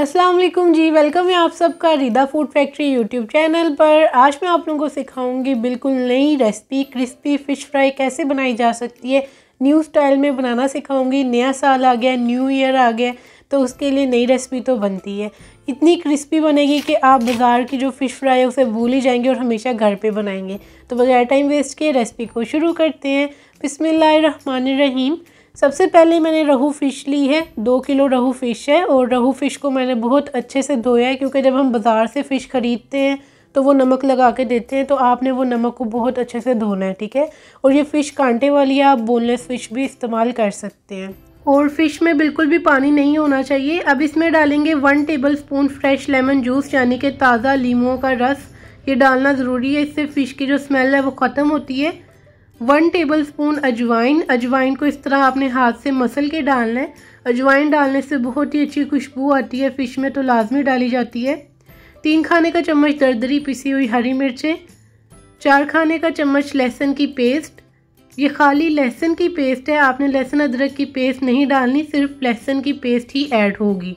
अस्सलाम वालेकुम जी वेलकम है आप सबका Rida food factory YouTube channel पर आज मैं आप लोगों को सिखाऊंगी बिल्कुल नई रेसिपी क्रिस्पी फ़िश फ्राई कैसे बनाई जा सकती है न्यू स्टाइल में बनाना सिखाऊंगी नया साल आ गया न्यू ईयर आ गया तो उसके लिए नई रेसिपी तो बनती है इतनी क्रिस्पी बनेगी कि आप बाज़ार की जो फ़िश फ्राई है उसे भूल ही जाएंगे और हमेशा घर पे बनाएंगे तो बगैर टाइम वेस्ट किए रेसिपी को शुरू करते हैं बिसमीम सबसे पहले मैंने रहू फ़िश ली है दो किलो रहू फ़िश है और रहू फ़िश को मैंने बहुत अच्छे से धोया है क्योंकि जब हम बाज़ार से फ़िश ख़रीदते हैं तो वो नमक लगा के देते हैं तो आपने वो नमक को बहुत अच्छे से धोना है ठीक है और ये फ़िश कांटे वाली आप बोनलेस फ़िश भी इस्तेमाल कर सकते हैं और फिश में बिल्कुल भी पानी नहीं होना चाहिए अब इसमें डालेंगे one tablespoon fresh lemon juice यानी कि ताज़ा लीमों का रस ये डालना ज़रूरी है इससे फ़िश की जो स्मेल है वो ख़त्म होती है वन टेबल स्पून अजवाइन अजवाइन को इस तरह आपने हाथ से मसल के डालना है अजवाइन डालने से बहुत ही अच्छी खुशबू आती है फ़िश में तो लाजमी डाली जाती है तीन खाने का चम्मच दरदरी पिसी हुई हरी मिर्चें चार खाने का चम्मच लहसुन की पेस्ट ये खाली लहसुन की पेस्ट है आपने लहसुन अदरक की पेस्ट नहीं डालनी सिर्फ लहसुन की पेस्ट ही ऐड होगी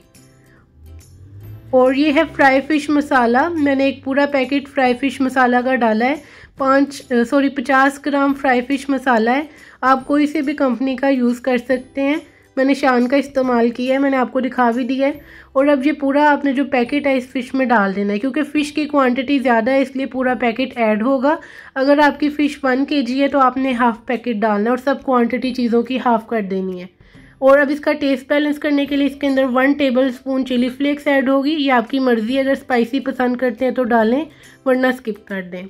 और ये है फ्राई फिश मसाला मैंने एक पूरा पैकेट फ्राई फिश मसाला का डाला है पाँच सॉरी पचास ग्राम फ्राई फिश मसाला है आप कोई से भी कंपनी का यूज़ कर सकते हैं मैंने शान का इस्तेमाल किया है मैंने आपको दिखा भी दिया है और अब ये पूरा आपने जो पैकेट है इस फ़िश में डाल देना है क्योंकि फ़िश की क्वांटिटी ज़्यादा है इसलिए पूरा पैकेट ऐड होगा अगर आपकी फ़िश वन के है तो आपने हाफ़ पैकेट डालना है और सब क्वांटिटी चीज़ों की हाफ़ कर देनी है और अब इसका टेस्ट बैलेंस करने के लिए इसके अंदर one tablespoon chili flakes add होगी ये आपकी मर्ज़ी अगर स्पाइसी पसंद करते हैं तो डालें वरना स्किप कर दें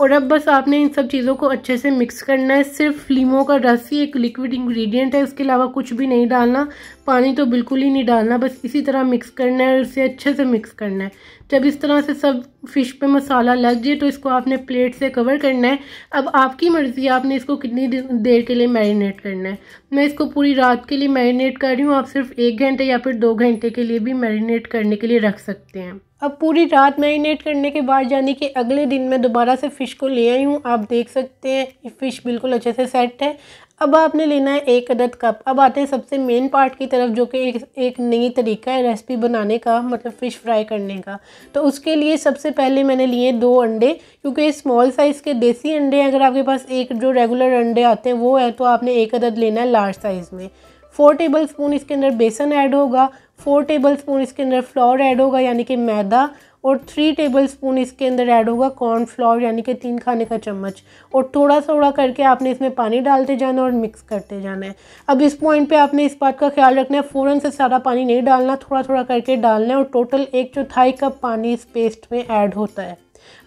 और अब बस आपने इन सब चीज़ों को अच्छे से मिक्स करना है सिर्फ लीमों का रस ही एक लिक्विड इंग्रेडिएंट है उसके अलावा कुछ भी नहीं डालना पानी तो बिल्कुल ही नहीं डालना बस इसी तरह मिक्स करना है और इसे अच्छे से मिक्स करना है जब इस तरह से सब फिश पे मसाला लग जाए तो इसको आपने प्लेट से कवर करना है अब आपकी मर्ज़ी आपने इसको कितनी देर के लिए मैरिनेट करना है मैं इसको पूरी रात के लिए मैरिनेट कर रही हूँ आप सिर्फ एक घंटे या फिर दो घंटे के लिए भी मैरिनेट करने के लिए रख सकते हैं अब पूरी रात मैरिनेट करने के बाद यानी कि अगले दिन मैं दोबारा से फ़िश को ले आई हूँ आप देख सकते हैं ये फ़िश बिल्कुल अच्छे से सेट है अब आपने लेना है एक अदद कप अब आते हैं सबसे मेन पार्ट की तरफ जो कि एक एक नई तरीका है रेसिपी बनाने का मतलब फ़िश फ्राई करने का तो उसके लिए सबसे पहले मैंने लिए दो अंडे क्योंकि स्मॉल साइज़ के देसी अंडे हैं अगर आपके पास एक जो रेगुलर अंडे आते हैं वो है तो आपने एक अदद लेना है लार्ज साइज़ में फोर टेबल स्पून इसके अंदर बेसन ऐड होगा फोर टेबल स्पून इसके अंदर फ्लोर ऐड होगा यानी कि मैदा और थ्री टेबल स्पून इसके अंदर ऐड होगा कॉर्न फ्लोर यानी कि तीन खाने का चम्मच और थोड़ा थोड़ा करके आपने इसमें पानी डालते जाना और मिक्स करते जाना है अब इस पॉइंट पे आपने इस बात का ख्याल रखना है फ़ौरन से सारा पानी नहीं डालना थोड़ा थोड़ा करके डालना है और टोटल एक चौथाई कप पानी इस पेस्ट में ऐड होता है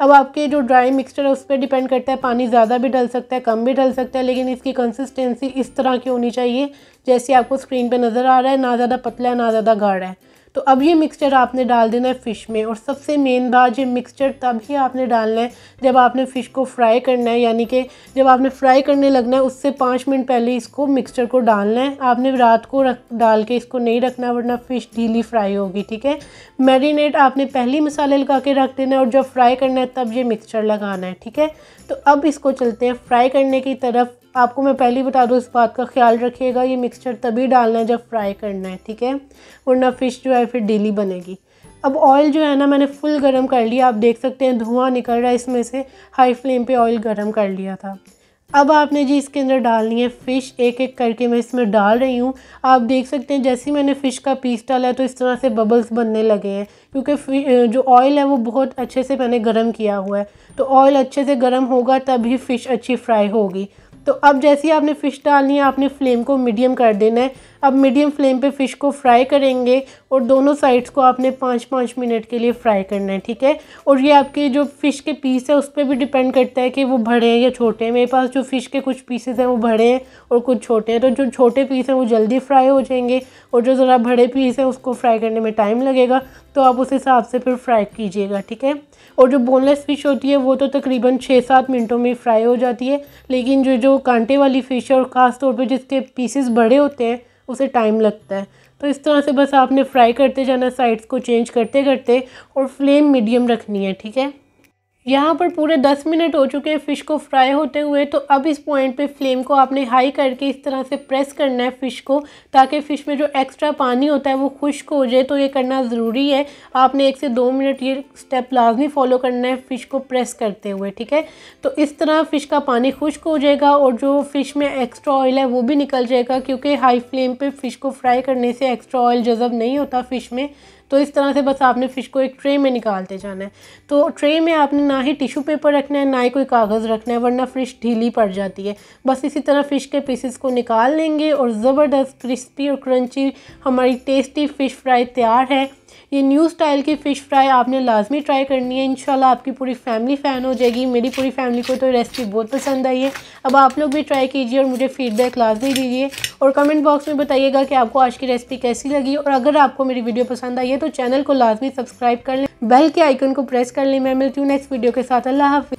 अब आपके जो ड्राई मिक्सचर है उस पर डिपेंड करता है पानी ज़्यादा भी डल सकता है कम भी डल सकता है लेकिन इसकी कंसिस्टेंसी इस तरह की होनी चाहिए जैसे आपको स्क्रीन पे नज़र आ रहा है ना ज़्यादा पतला है ना ज़्यादा गाढ़ा है तो अब ये मिक्सचर आपने डाल देना है फ़िश में और सबसे मेन बात ये मिक्सचर तब ही आपने डालना है जब आपने फ़िश को फ्राई करना है यानी कि जब आपने फ्राई करने लगना है उससे पाँच मिनट पहले इसको मिक्सचर को डालना है आपने रात को रख डाल के इसको नहीं रखना वरना फ़िश ढीली फ्राई होगी ठीक है मैरिनेट आपने पहले मसाले लगा के रख देना है और जब फ्राई करना है तब ये मिक्सचर लगाना है ठीक है तो अब इसको चलते हैं फ्राई करने की तरफ आपको मैं पहले ही बता दूँ इस बात का ख्याल रखिएगा ये मिक्सचर तभी डालना है जब फ्राई करना है ठीक है वरना फ़िश जो है फिर डेली बनेगी अब ऑयल जो है ना मैंने फुल गर्म कर लिया आप देख सकते हैं धुआं निकल रहा है इसमें से हाई फ्लेम पे ऑयल गर्म कर लिया था अब आपने जी इसके अंदर डालनी है फ़िश एक एक करके मैं इसमें डाल रही हूँ आप देख सकते हैं जैसे ही मैंने फ़िश का पीस डाला है तो इस तरह से बबल्स बनने लगे हैं क्योंकि जो ऑयल है वो बहुत अच्छे से मैंने गर्म किया हुआ है तो ऑयल अच्छे से गर्म होगा तभी फ़िश अच्छी फ्राई होगी तो अब जैसे ही आपने फ़िश डालनी है आपने फ्लेम को मीडियम कर देना है अब मीडियम फ्लेम पे फ़िश को फ्राई करेंगे और दोनों साइड्स को आपने पाँच पाँच मिनट के लिए फ्राई करना है ठीक है और ये आपके जो फ़िश के पीस है उस पर भी डिपेंड करता है कि वो भरे हैं या छोटे हैं मेरे पास जो फ़िश के कुछ पीसेज़ हैं वो भरे हैं और कुछ छोटे हैं तो जो छोटे पीस हैं वो जल्दी फ्राई हो जाएंगे और जो ज़रा भड़े पीस हैं उसको फ्राई करने में टाइम लगेगा तो आप उस हिसाब से फिर फ्राई कीजिएगा ठीक है और जो बोनलेस फ़िश होती है वो तो तकरीबन छः सात मिनटों में फ्राई हो जाती है लेकिन जो जो कांटे वाली फ़िश है और ख़ास तौर पर जिसके पीसेस बड़े होते हैं उसे टाइम लगता है तो इस तरह से बस आपने फ्राई करते जाना साइड्स को चेंज करते करते और फ्लेम मीडियम रखनी है ठीक है यहाँ पर पूरे दस मिनट हो चुके हैं फ़िश को फ्राई होते हुए तो अब इस पॉइंट पे फ्लेम को आपने हाई करके इस तरह से प्रेस करना है फ़िश को ताकि फ़िश में जो एक्स्ट्रा पानी होता है वो खुश्क हो जाए तो ये करना ज़रूरी है आपने एक से दो मिनट ये स्टेप लाजमी फॉलो करना है फ़िश को प्रेस करते हुए ठीक है तो इस तरह फ़िश का पानी खुश्क हो जाएगा और जो फ़िश में एक्स्ट्रा ऑयल है वो भी निकल जाएगा क्योंकि हाई फ्लेम पर फ़िश को फ्राई करने से एक्स्ट्रा ऑयल जज़ब नहीं होता फ़िश में तो इस तरह से बस आपने फ़िश को एक ट्रे में निकालते जाना है तो ट्रे में आपने ना ही टिशू पेपर रखना है ना ही कोई कागज़ रखना है वरना फ़िश ढीली पड़ जाती है बस इसी तरह फ़िश के पीसेस को निकाल लेंगे और ज़बरदस्त क्रिस्पी और क्रंची हमारी टेस्टी फ़िश फ्राई तैयार है ये न्यू स्टाइल की फ़िश फ्राई आपने लाजमी ट्राई करनी है इंशाल्लाह आपकी पूरी फैमिली फ़ैन हो जाएगी मेरी पूरी फैमिली को तो रेसिपी बहुत पसंद आई है अब आप लोग भी ट्राई कीजिए और मुझे फ़ीडबैक लाजमी दीजिए और कमेंट बॉक्स में बताइएगा कि आपको आज की रेसिपी कैसी लगी और अगर आपको मेरी वीडियो पसंद आई है तो चैनल को लाजमी सब्सक्राइब कर लें बेल के आइकन को प्रेस कर लें मैं मिलती हूँ नेक्स्ट वीडियो के साथ अल्लाह हाफि